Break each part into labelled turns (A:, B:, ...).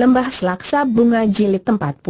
A: Lembah Selaksa Bunga Jilid 41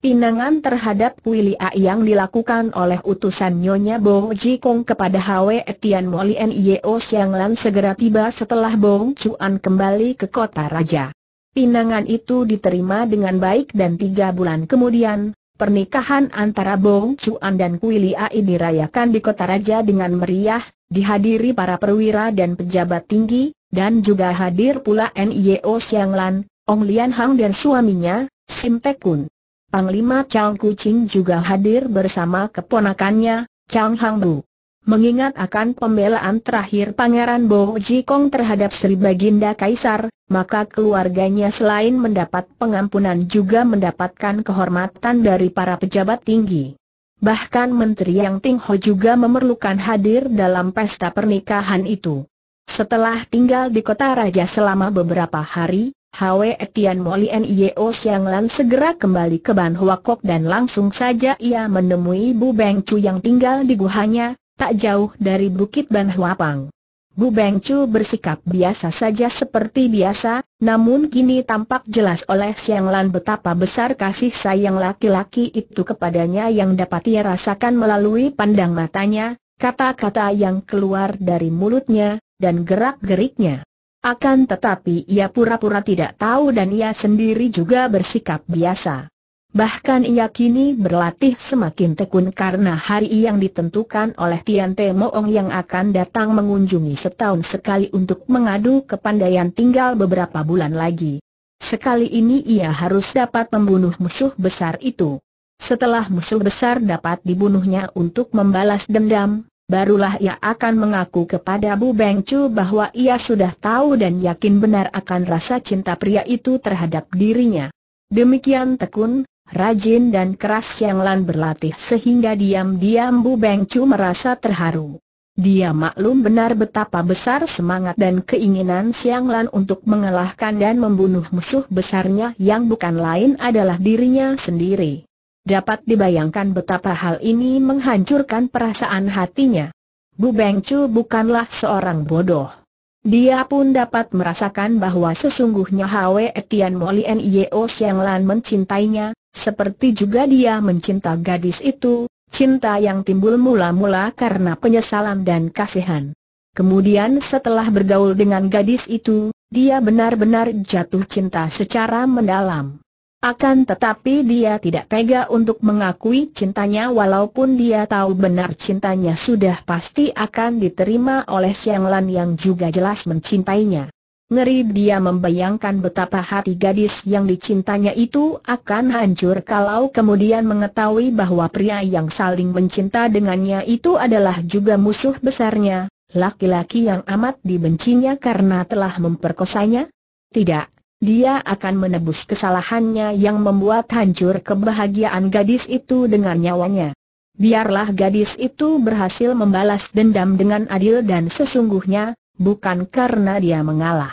A: Pinangan terhadap Wili A yang dilakukan oleh utusan Nyonya Bo Ji Kong kepada Hwe Etian Moli Nio Siang Lan segera tiba setelah Bo Chuan kembali ke kota raja. Pinangan itu diterima dengan baik dan tiga bulan kemudian, pernikahan antara Bo Chuan dan Wili A dirayakan di kota raja dengan meriah, dihadiri para perwira dan pejabat tinggi, dan juga hadir pula Nio Siang Lan, Ong Lian Hang dan suaminya, Sim Pek Kun. Panglima Chang Kucing juga hadir bersama keponakannya, Chang Hang Bu. Mengingat akan pembelaan terakhir Pangeran Bo Jikong terhadap Sri Baginda Kaisar, maka keluarganya selain mendapat pengampunan juga mendapatkan kehormatan dari para pejabat tinggi. Bahkan Menteri Yang Ting Ho juga memerlukan hadir dalam pesta pernikahan itu. Setelah tinggal di kota raja selama beberapa hari, Hwe Tian Moli Nio Siang Lan segera kembali ke Ban Huakok dan langsung saja ia menemui Bu Beng Chu yang tinggal di guhanya, tak jauh dari Bukit Ban Huapang. Bu Beng Chu bersikap biasa saja seperti biasa, namun kini tampak jelas oleh Siang Lan betapa besar kasih sayang laki-laki itu kepadanya yang dapat ia rasakan melalui pandang matanya, kata-kata yang keluar dari mulutnya, dan gerak-geriknya. Akan tetapi ia pura-pura tidak tahu dan ia sendiri juga bersikap biasa. Bahkan ia kini berlatih semakin tekun karena hari yang ditentukan oleh Tian Te Moong yang akan datang mengunjungi setahun sekali untuk mengadu kepandaian tinggal beberapa bulan lagi. Sekali ini ia harus dapat membunuh musuh besar itu. Setelah musuh besar dapat dibunuhnya untuk membalas dendam, barulah ia akan mengaku kepada Bu Bengcu bahwa ia sudah tahu dan yakin benar akan rasa cinta pria itu terhadap dirinya. Demikian tekun, rajin dan keras Yang Lan berlatih sehingga diam-diam Bu Bengcu merasa terharu. Dia maklum benar betapa besar semangat dan keinginan Siang Lan untuk mengalahkan dan membunuh musuh besarnya yang bukan lain adalah dirinya sendiri. Dapat dibayangkan betapa hal ini menghancurkan perasaan hatinya. Bu Bengcu bukanlah seorang bodoh. Dia pun dapat merasakan bahwa sesungguhnya Hwe Etian Moli Nio Lan mencintainya, seperti juga dia mencinta gadis itu, cinta yang timbul mula-mula karena penyesalan dan kasihan. Kemudian setelah bergaul dengan gadis itu, dia benar-benar jatuh cinta secara mendalam. Akan tetapi dia tidak tega untuk mengakui cintanya walaupun dia tahu benar cintanya sudah pasti akan diterima oleh Xiang Lan yang juga jelas mencintainya. Ngeri dia membayangkan betapa hati gadis yang dicintanya itu akan hancur kalau kemudian mengetahui bahwa pria yang saling mencinta dengannya itu adalah juga musuh besarnya, laki-laki yang amat dibencinya karena telah memperkosanya. Tidak, dia akan menebus kesalahannya yang membuat hancur kebahagiaan gadis itu dengan nyawanya. Biarlah gadis itu berhasil membalas dendam dengan adil dan sesungguhnya, bukan karena dia mengalah.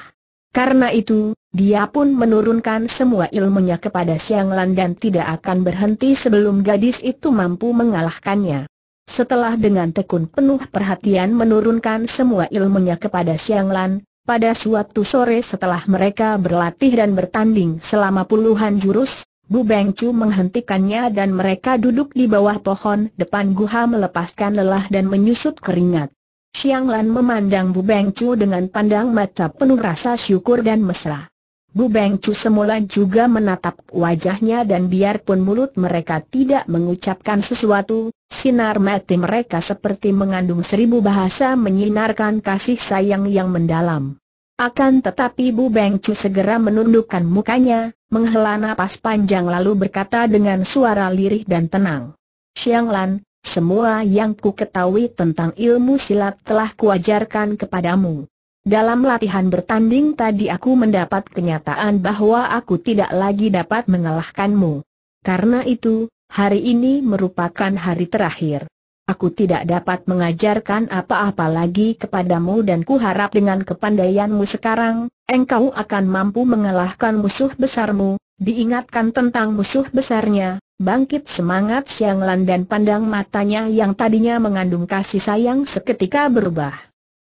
A: Karena itu, dia pun menurunkan semua ilmunya kepada Siang Lan dan tidak akan berhenti sebelum gadis itu mampu mengalahkannya. Setelah dengan tekun penuh perhatian menurunkan semua ilmunya kepada Siang Lan, pada suatu sore setelah mereka berlatih dan bertanding selama puluhan jurus, Bu Beng menghentikannya dan mereka duduk di bawah pohon depan guha melepaskan lelah dan menyusut keringat. Xiang Lan memandang Bu Beng dengan pandang mata penuh rasa syukur dan mesra. Bu Beng semula juga menatap wajahnya dan biarpun mulut mereka tidak mengucapkan sesuatu, Sinar mati mereka seperti mengandung seribu bahasa menyinarkan kasih sayang yang mendalam. Akan tetapi Bu Beng segera menundukkan mukanya, menghela nafas panjang lalu berkata dengan suara lirih dan tenang. Xiang Lan, semua yang ku ketahui tentang ilmu silat telah kuajarkan kepadamu. Dalam latihan bertanding tadi aku mendapat kenyataan bahwa aku tidak lagi dapat mengalahkanmu. Karena itu, Hari ini merupakan hari terakhir. Aku tidak dapat mengajarkan apa-apa lagi kepadamu dan kuharap dengan kepandaianmu sekarang, engkau akan mampu mengalahkan musuh besarmu, diingatkan tentang musuh besarnya, bangkit semangat Siang Lan dan pandang matanya yang tadinya mengandung kasih sayang seketika berubah.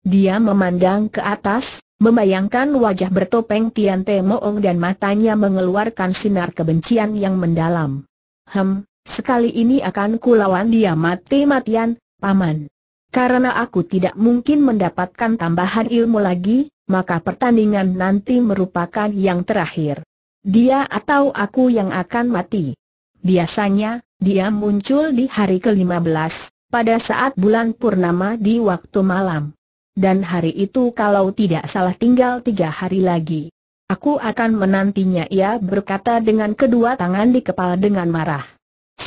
A: Dia memandang ke atas, membayangkan wajah bertopeng Tian Te Moong dan matanya mengeluarkan sinar kebencian yang mendalam. Hem, Sekali ini akan kulawan dia mati-matian, Paman. Karena aku tidak mungkin mendapatkan tambahan ilmu lagi, maka pertandingan nanti merupakan yang terakhir. Dia atau aku yang akan mati. Biasanya, dia muncul di hari ke-15, pada saat bulan purnama di waktu malam. Dan hari itu kalau tidak salah tinggal tiga hari lagi. Aku akan menantinya ia berkata dengan kedua tangan di kepala dengan marah.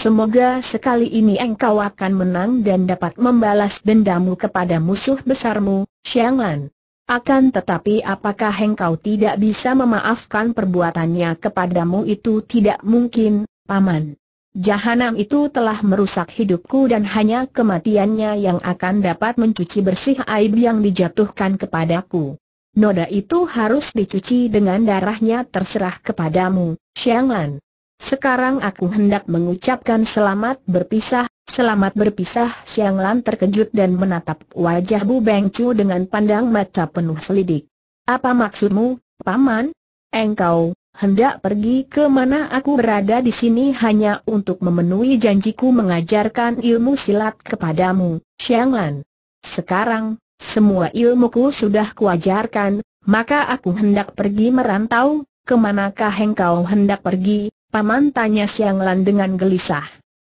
A: Semoga sekali ini engkau akan menang dan dapat membalas dendamu kepada musuh besarmu, Xianglan. Akan tetapi apakah engkau tidak bisa memaafkan perbuatannya kepadamu itu tidak mungkin, Paman. Jahanam itu telah merusak hidupku dan hanya kematiannya yang akan dapat mencuci bersih aib yang dijatuhkan kepadaku. Noda itu harus dicuci dengan darahnya terserah kepadamu, Xianglan. Sekarang aku hendak mengucapkan selamat berpisah, selamat berpisah Siang Lan terkejut dan menatap wajah Bu Bengcu dengan pandang mata penuh selidik. Apa maksudmu, Paman? Engkau, hendak pergi ke mana aku berada di sini hanya untuk memenuhi janjiku mengajarkan ilmu silat kepadamu, Siang Lan. Sekarang, semua ilmuku sudah kuajarkan, maka aku hendak pergi merantau, kemanakah engkau hendak pergi, Paman tanya Siang Lan dengan gelisah.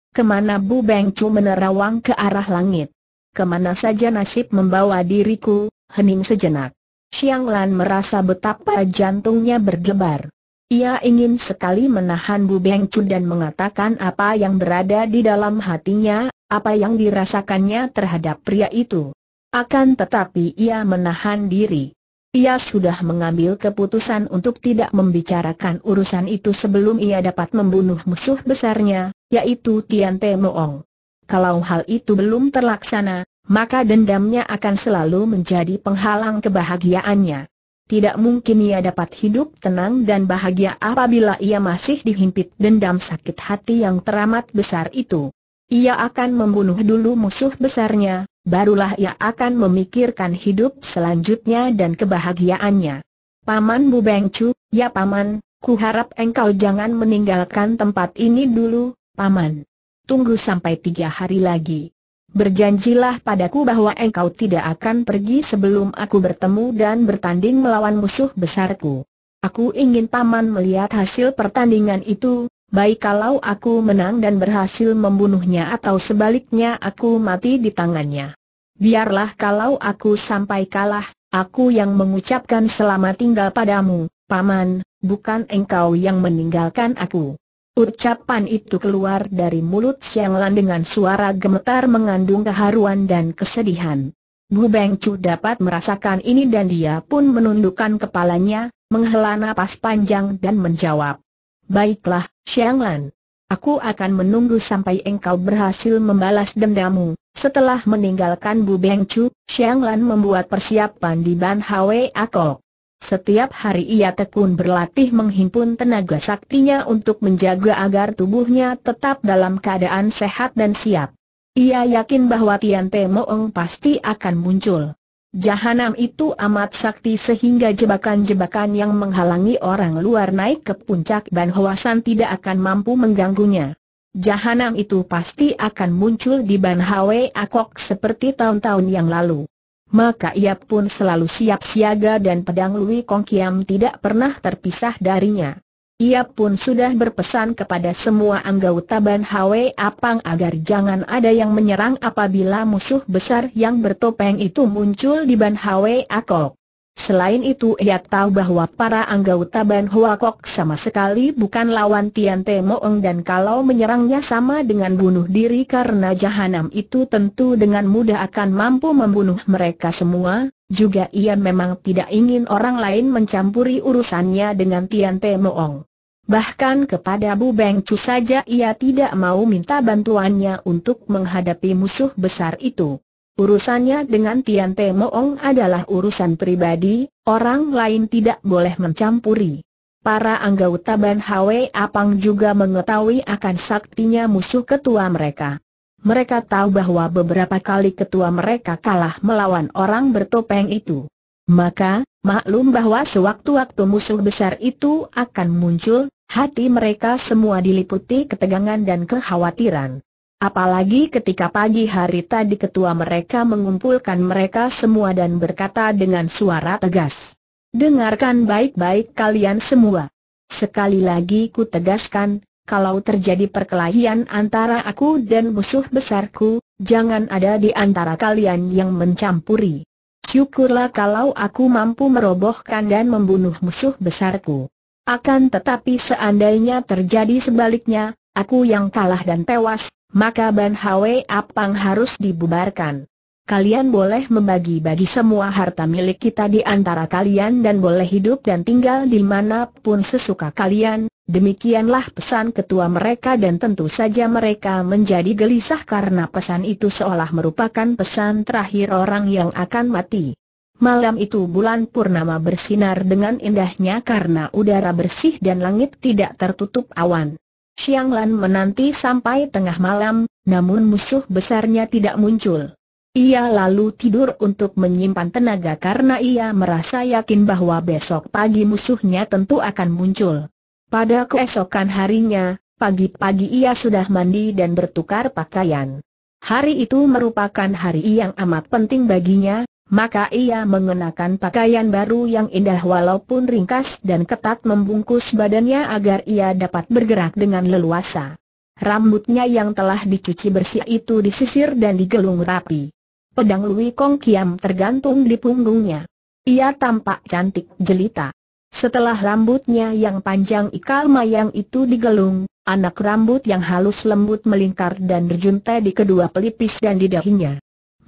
A: Kemana Bu Beng Chu menerawang ke arah langit? Kemana saja nasib membawa diriku, hening sejenak. Siang Lan merasa betapa jantungnya berdebar. Ia ingin sekali menahan Bu Beng Chu dan mengatakan apa yang berada di dalam hatinya, apa yang dirasakannya terhadap pria itu. Akan tetapi ia menahan diri. Ia sudah mengambil keputusan untuk tidak membicarakan urusan itu sebelum ia dapat membunuh musuh besarnya, yaitu Tian Te Moong. Kalau hal itu belum terlaksana, maka dendamnya akan selalu menjadi penghalang kebahagiaannya. Tidak mungkin ia dapat hidup tenang dan bahagia apabila ia masih dihimpit dendam sakit hati yang teramat besar itu. Ia akan membunuh dulu musuh besarnya, barulah ia akan memikirkan hidup selanjutnya dan kebahagiaannya. Paman Bu Beng ya Paman, ku harap engkau jangan meninggalkan tempat ini dulu, Paman. Tunggu sampai tiga hari lagi. Berjanjilah padaku bahwa engkau tidak akan pergi sebelum aku bertemu dan bertanding melawan musuh besarku. Aku ingin Paman melihat hasil pertandingan itu, baik kalau aku menang dan berhasil membunuhnya atau sebaliknya aku mati di tangannya. Biarlah kalau aku sampai kalah, aku yang mengucapkan selamat tinggal padamu, paman, bukan engkau yang meninggalkan aku. Ucapan itu keluar dari mulut Siang Lan dengan suara gemetar mengandung keharuan dan kesedihan. Bu Beng Chu dapat merasakan ini dan dia pun menundukkan kepalanya, menghela napas panjang dan menjawab. Baiklah, Xiang Lan. Aku akan menunggu sampai engkau berhasil membalas dendammu. Setelah meninggalkan Bu Beng Chu, Lan membuat persiapan di Ban Hwe Akok. Setiap hari ia tekun berlatih menghimpun tenaga saktinya untuk menjaga agar tubuhnya tetap dalam keadaan sehat dan siap. Ia yakin bahwa Tian Te Moong pasti akan muncul. Jahanam itu amat sakti sehingga jebakan-jebakan yang menghalangi orang luar naik ke puncak dan Hwasan tidak akan mampu mengganggunya. Jahanam itu pasti akan muncul di Ban Hwe Akok seperti tahun-tahun yang lalu. Maka ia pun selalu siap siaga dan pedang Lui Kong Kiam tidak pernah terpisah darinya. Ia pun sudah berpesan kepada semua anggota Ban Hwe Apang agar jangan ada yang menyerang apabila musuh besar yang bertopeng itu muncul di Ban Hwe Akok. Selain itu ia tahu bahwa para anggota Ban Hwa Kok sama sekali bukan lawan Tian Te Moeng dan kalau menyerangnya sama dengan bunuh diri karena jahanam itu tentu dengan mudah akan mampu membunuh mereka semua, juga ia memang tidak ingin orang lain mencampuri urusannya dengan Tian Te Moong. Bahkan kepada Bu Beng Chu saja ia tidak mau minta bantuannya untuk menghadapi musuh besar itu. Urusannya dengan Tian Te Moong adalah urusan pribadi, orang lain tidak boleh mencampuri. Para anggota Ban Hwe Apang juga mengetahui akan saktinya musuh ketua mereka mereka tahu bahwa beberapa kali ketua mereka kalah melawan orang bertopeng itu. Maka, maklum bahwa sewaktu-waktu musuh besar itu akan muncul, hati mereka semua diliputi ketegangan dan kekhawatiran. Apalagi ketika pagi hari tadi ketua mereka mengumpulkan mereka semua dan berkata dengan suara tegas. Dengarkan baik-baik kalian semua. Sekali lagi ku tegaskan, kalau terjadi perkelahian antara aku dan musuh besarku, jangan ada di antara kalian yang mencampuri. Syukurlah kalau aku mampu merobohkan dan membunuh musuh besarku. Akan tetapi seandainya terjadi sebaliknya, aku yang kalah dan tewas, maka Ban Hwe Apang harus dibubarkan. Kalian boleh membagi-bagi semua harta milik kita di antara kalian dan boleh hidup dan tinggal di manapun sesuka kalian, Demikianlah pesan ketua mereka dan tentu saja mereka menjadi gelisah karena pesan itu seolah merupakan pesan terakhir orang yang akan mati. Malam itu bulan purnama bersinar dengan indahnya karena udara bersih dan langit tidak tertutup awan. Xiang Lan menanti sampai tengah malam, namun musuh besarnya tidak muncul. Ia lalu tidur untuk menyimpan tenaga karena ia merasa yakin bahwa besok pagi musuhnya tentu akan muncul. Pada keesokan harinya, pagi-pagi ia sudah mandi dan bertukar pakaian. Hari itu merupakan hari yang amat penting baginya, maka ia mengenakan pakaian baru yang indah walaupun ringkas dan ketat membungkus badannya agar ia dapat bergerak dengan leluasa. Rambutnya yang telah dicuci bersih itu disisir dan digelung rapi. Pedang Lui Kong Kiam tergantung di punggungnya. Ia tampak cantik jelita. Setelah rambutnya yang panjang ikal mayang itu digelung, anak rambut yang halus lembut melingkar dan berjuntai di kedua pelipis dan di dahinya.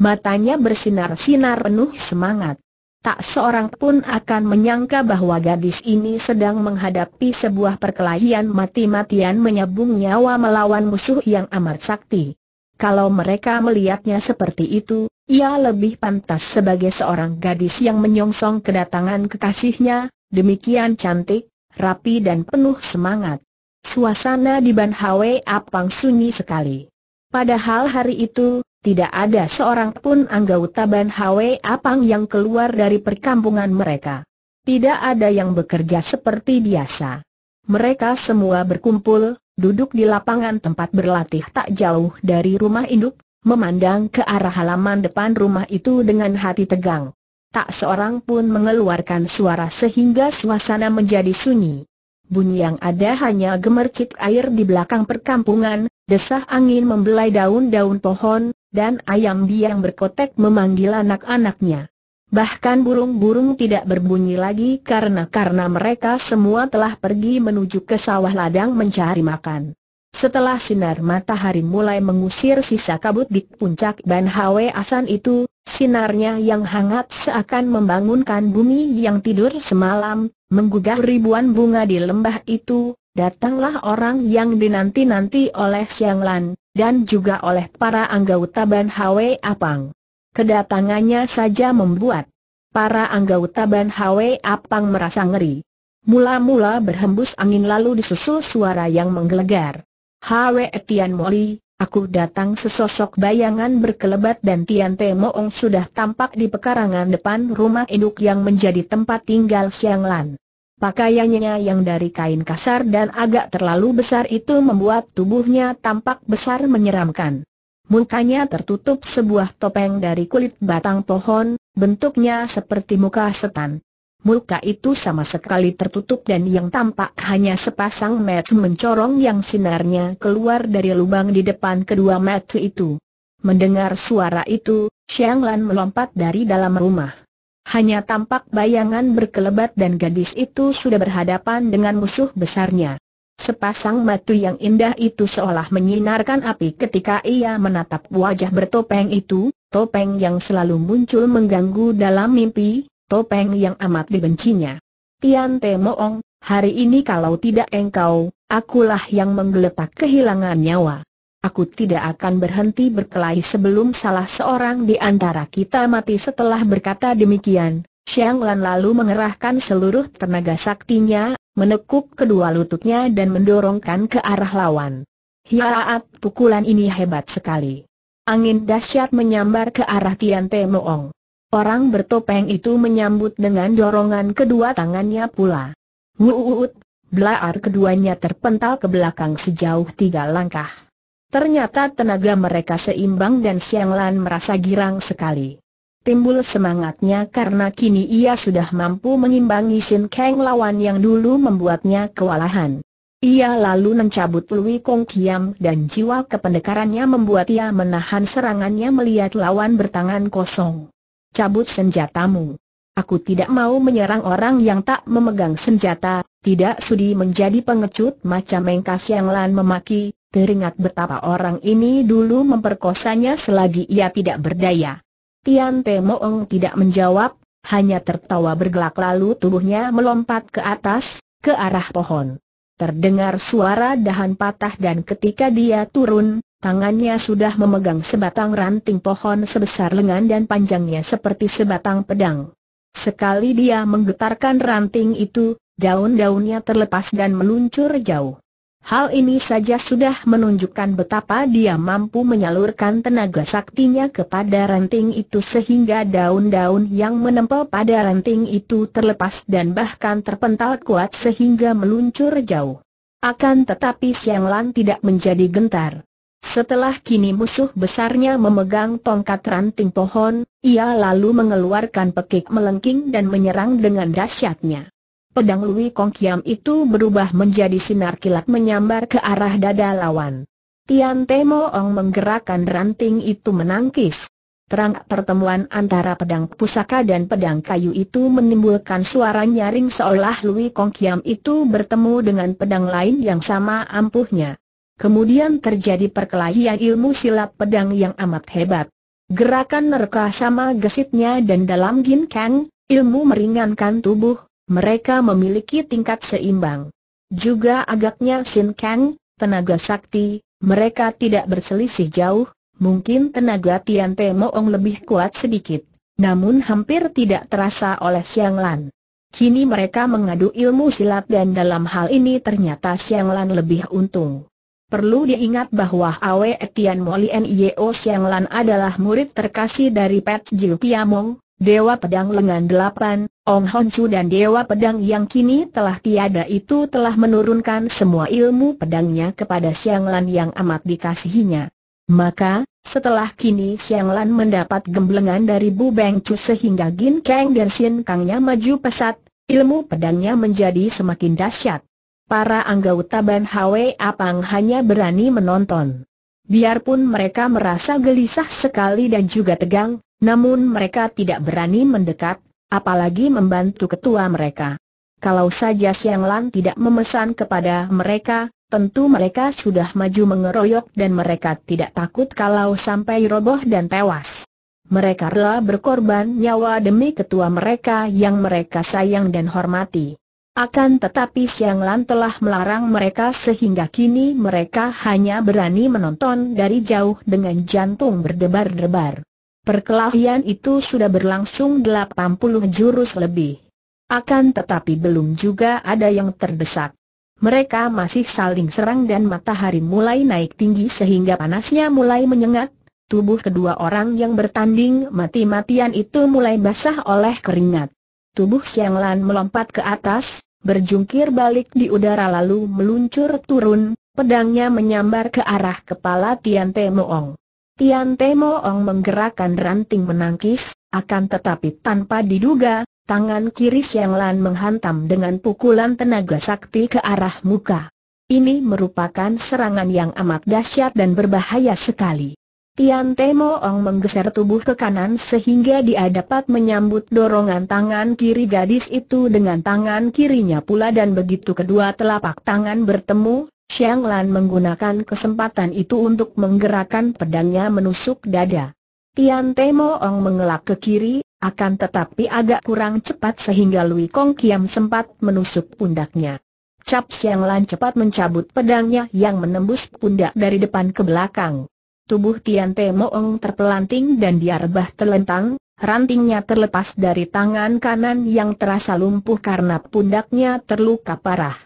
A: Matanya bersinar-sinar penuh semangat. Tak seorang pun akan menyangka bahwa gadis ini sedang menghadapi sebuah perkelahian mati-matian menyambung nyawa melawan musuh yang amat sakti. Kalau mereka melihatnya seperti itu, ia lebih pantas sebagai seorang gadis yang menyongsong kedatangan kekasihnya, demikian cantik, rapi dan penuh semangat. Suasana di Ban Hwe Apang sunyi sekali. Padahal hari itu, tidak ada seorang pun anggota Ban Hwe Apang yang keluar dari perkampungan mereka. Tidak ada yang bekerja seperti biasa. Mereka semua berkumpul, duduk di lapangan tempat berlatih tak jauh dari rumah induk, memandang ke arah halaman depan rumah itu dengan hati tegang. Tak seorang pun mengeluarkan suara sehingga suasana menjadi sunyi. Bunyi yang ada hanya gemercik air di belakang perkampungan, desah angin membelai daun-daun pohon, dan ayam biang berkotek memanggil anak-anaknya. Bahkan burung-burung tidak berbunyi lagi karena karena mereka semua telah pergi menuju ke sawah ladang mencari makan. Setelah sinar matahari mulai mengusir sisa kabut di puncak Ban Hwe Asan itu, sinarnya yang hangat seakan membangunkan bumi yang tidur semalam, menggugah ribuan bunga di lembah itu, datanglah orang yang dinanti-nanti oleh Xiang Lan, dan juga oleh para anggota Ban Hwe Apang. Kedatangannya saja membuat para anggota Ban Hwe Apang merasa ngeri. Mula-mula berhembus angin lalu disusul suara yang menggelegar. Hwe Tian Moli, aku datang sesosok bayangan berkelebat dan Tian Te Moong sudah tampak di pekarangan depan rumah induk yang menjadi tempat tinggal Xiang Lan. Pakaiannya yang dari kain kasar dan agak terlalu besar itu membuat tubuhnya tampak besar menyeramkan. Mukanya tertutup sebuah topeng dari kulit batang pohon, bentuknya seperti muka setan muka itu sama sekali tertutup dan yang tampak hanya sepasang mata mencorong yang sinarnya keluar dari lubang di depan kedua mata itu. Mendengar suara itu, Xiang Lan melompat dari dalam rumah. Hanya tampak bayangan berkelebat dan gadis itu sudah berhadapan dengan musuh besarnya. Sepasang mata yang indah itu seolah menyinarkan api ketika ia menatap wajah bertopeng itu, topeng yang selalu muncul mengganggu dalam mimpi, topeng yang amat dibencinya. Tian Te Moong, hari ini kalau tidak engkau, akulah yang menggeletak kehilangan nyawa. Aku tidak akan berhenti berkelahi sebelum salah seorang di antara kita mati setelah berkata demikian. Xiang Lan lalu mengerahkan seluruh tenaga saktinya, menekuk kedua lututnya dan mendorongkan ke arah lawan. Hiaat pukulan ini hebat sekali. Angin dahsyat menyambar ke arah Tian Te Moong. Orang bertopeng itu menyambut dengan dorongan kedua tangannya pula. Wuut, belaar keduanya terpental ke belakang sejauh tiga langkah. Ternyata tenaga mereka seimbang dan Siang Lan merasa girang sekali. Timbul semangatnya karena kini ia sudah mampu mengimbangi Sin Kang lawan yang dulu membuatnya kewalahan. Ia lalu mencabut Lui Kong Kiam dan jiwa kependekarannya membuat ia menahan serangannya melihat lawan bertangan kosong cabut senjatamu. Aku tidak mau menyerang orang yang tak memegang senjata, tidak sudi menjadi pengecut macam Mengkas yang lain memaki, teringat betapa orang ini dulu memperkosanya selagi ia tidak berdaya. Tian Te Moong tidak menjawab, hanya tertawa bergelak lalu tubuhnya melompat ke atas, ke arah pohon. Terdengar suara dahan patah dan ketika dia turun, Tangannya sudah memegang sebatang ranting pohon sebesar lengan dan panjangnya seperti sebatang pedang. Sekali dia menggetarkan ranting itu, daun-daunnya terlepas dan meluncur jauh. Hal ini saja sudah menunjukkan betapa dia mampu menyalurkan tenaga saktinya kepada ranting itu sehingga daun-daun yang menempel pada ranting itu terlepas dan bahkan terpental kuat sehingga meluncur jauh. Akan tetapi Siang Lan tidak menjadi gentar. Setelah kini musuh besarnya memegang tongkat ranting pohon, ia lalu mengeluarkan pekik melengking dan menyerang dengan dahsyatnya. Pedang Lui Kong Kiam itu berubah menjadi sinar kilat menyambar ke arah dada lawan. Tian Temo Ong menggerakkan ranting itu menangkis. Terang pertemuan antara pedang pusaka dan pedang kayu itu menimbulkan suara nyaring seolah Lui Kong Kiam itu bertemu dengan pedang lain yang sama ampuhnya. Kemudian terjadi perkelahian ilmu silat pedang yang amat hebat. Gerakan mereka sama gesitnya dan dalam gin kang, ilmu meringankan tubuh, mereka memiliki tingkat seimbang. Juga agaknya sin kang, tenaga sakti, mereka tidak berselisih jauh, mungkin tenaga Tian Te Moong lebih kuat sedikit, namun hampir tidak terasa oleh Xiang Lan. Kini mereka mengadu ilmu silat dan dalam hal ini ternyata Xiang Lan lebih untung. Perlu diingat bahwa Awe Etian Moli Nio Siang Lan adalah murid terkasih dari Pet Jiu Piamong, Dewa Pedang Lengan Delapan, Ong Hon Chu dan Dewa Pedang yang kini telah tiada itu telah menurunkan semua ilmu pedangnya kepada Siang Lan yang amat dikasihinya. Maka, setelah kini Siang Lan mendapat gemblengan dari Bu Beng Chu sehingga Gin Kang dan Sin Kangnya maju pesat, ilmu pedangnya menjadi semakin dahsyat para anggota Ban Hwe Apang hanya berani menonton. Biarpun mereka merasa gelisah sekali dan juga tegang, namun mereka tidak berani mendekat, apalagi membantu ketua mereka. Kalau saja Siang Lan tidak memesan kepada mereka, tentu mereka sudah maju mengeroyok dan mereka tidak takut kalau sampai roboh dan tewas. Mereka rela berkorban nyawa demi ketua mereka yang mereka sayang dan hormati. Akan tetapi Siang Lan telah melarang mereka sehingga kini mereka hanya berani menonton dari jauh dengan jantung berdebar-debar. Perkelahian itu sudah berlangsung 80 jurus lebih. Akan tetapi belum juga ada yang terdesak. Mereka masih saling serang dan matahari mulai naik tinggi sehingga panasnya mulai menyengat. Tubuh kedua orang yang bertanding mati-matian itu mulai basah oleh keringat. Tubuh Siang Lan melompat ke atas, berjungkir balik di udara lalu meluncur turun, pedangnya menyambar ke arah kepala Tian Te Moong. Tian Te Moong menggerakkan ranting menangkis, akan tetapi tanpa diduga, tangan kiri Siang Lan menghantam dengan pukulan tenaga sakti ke arah muka. Ini merupakan serangan yang amat dahsyat dan berbahaya sekali. Tian Temo Ong menggeser tubuh ke kanan sehingga dia dapat menyambut dorongan tangan kiri gadis itu dengan tangan kirinya pula dan begitu kedua telapak tangan bertemu, Xiang Lan menggunakan kesempatan itu untuk menggerakkan pedangnya menusuk dada. Tian Temo Ong mengelak ke kiri, akan tetapi agak kurang cepat sehingga Lui Kong Kiam sempat menusuk pundaknya. Cap Xiang Lan cepat mencabut pedangnya yang menembus pundak dari depan ke belakang. Tubuh Tian Te Moong terpelanting dan diarbah rebah telentang, rantingnya terlepas dari tangan kanan yang terasa lumpuh karena pundaknya terluka parah.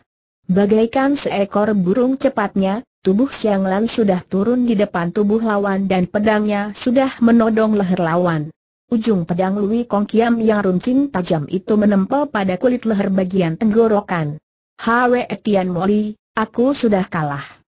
A: Bagaikan seekor burung cepatnya, tubuh Xiang Lan sudah turun di depan tubuh lawan dan pedangnya sudah menodong leher lawan. Ujung pedang Lui Kong Kiam yang runcing tajam itu menempel pada kulit leher bagian tenggorokan. Hwe Tian Moli, aku sudah kalah.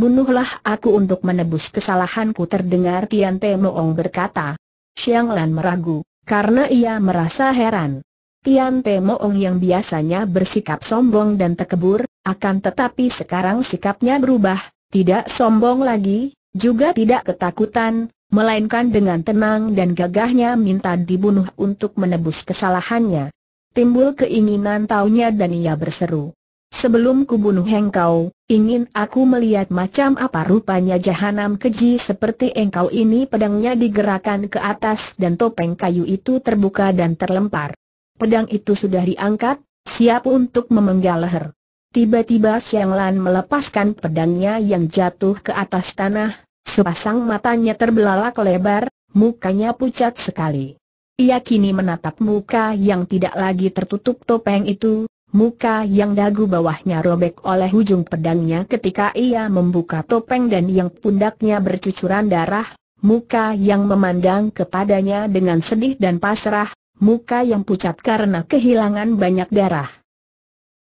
A: Bunuhlah aku untuk menebus kesalahanku terdengar Tian Te Moong berkata. Xiang Lan meragu, karena ia merasa heran. Tian Te Moong yang biasanya bersikap sombong dan tekebur, akan tetapi sekarang sikapnya berubah, tidak sombong lagi, juga tidak ketakutan, melainkan dengan tenang dan gagahnya minta dibunuh untuk menebus kesalahannya. Timbul keinginan taunya dan ia berseru, Sebelum kubunuh engkau, ingin aku melihat macam apa rupanya jahanam keji seperti engkau ini pedangnya digerakkan ke atas dan topeng kayu itu terbuka dan terlempar. Pedang itu sudah diangkat, siap untuk memenggal leher. Tiba-tiba Xiang Lan melepaskan pedangnya yang jatuh ke atas tanah, sepasang matanya terbelalak lebar, mukanya pucat sekali. Ia kini menatap muka yang tidak lagi tertutup topeng itu, Muka yang dagu bawahnya robek oleh ujung pedangnya ketika ia membuka topeng dan yang pundaknya bercucuran darah, muka yang memandang kepadanya dengan sedih dan pasrah, muka yang pucat karena kehilangan banyak darah.